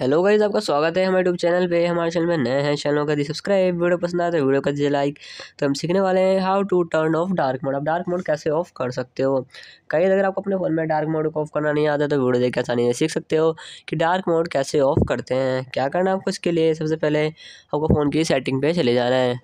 hello guys आपका स्वागत है हमारे यूट्यूब चैनल पे हमारे चैनल में नए हैं चैनल का दी सब्सक्राइब वीडियो पसंद आता तो है वीडियो का दीजिए लाइक तो हम सीखने वाले हैं how to turn off dark mode आप डार्क मोड कैसे ऑफ कर सकते हो कहीं अगर आपको अपने फ़ोन में डार्क मोड को ऑफ करना नहीं आता तो वीडियो देख आसानी से सीख सकते हो कि डार्क मोड कैसे ऑफ करते हैं क्या करना है आपको इसके लिए सबसे पहले आपको फ़ोन की सेटिंग पर चले जाना है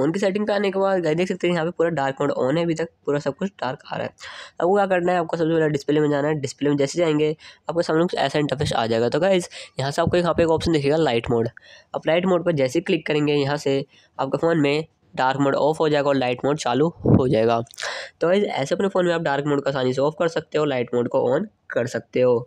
ऑन की सेटिंग पे आने के बाद देख सकते हैं यहाँ पे पूरा डार्क मोड ऑन है अभी तक पूरा सब कुछ डार्क आ रहा है वो क्या करना है आपको सबसे पहले डिस्प्ले में जाना है डिस्प्ले में जैसे जाएंगे आपको सामने कुछ ऐसा इंटरफेस आ जाएगा तो गाइज यहाँ से आपको यहाँ पे एक ऑप्शन दिखेगा लाइट मोड आप लाइट मोड पर जैसे क्लिक करेंगे यहाँ से आपके फ़ोन में डार्क मोड ऑफ हो जाएगा और लाइट मोड चालू हो जाएगा तो ऐसे अपने फ़ोन में आप डार्क मोड को आसानी से ऑफ कर सकते हो लाइट मोड को ऑन कर सकते हो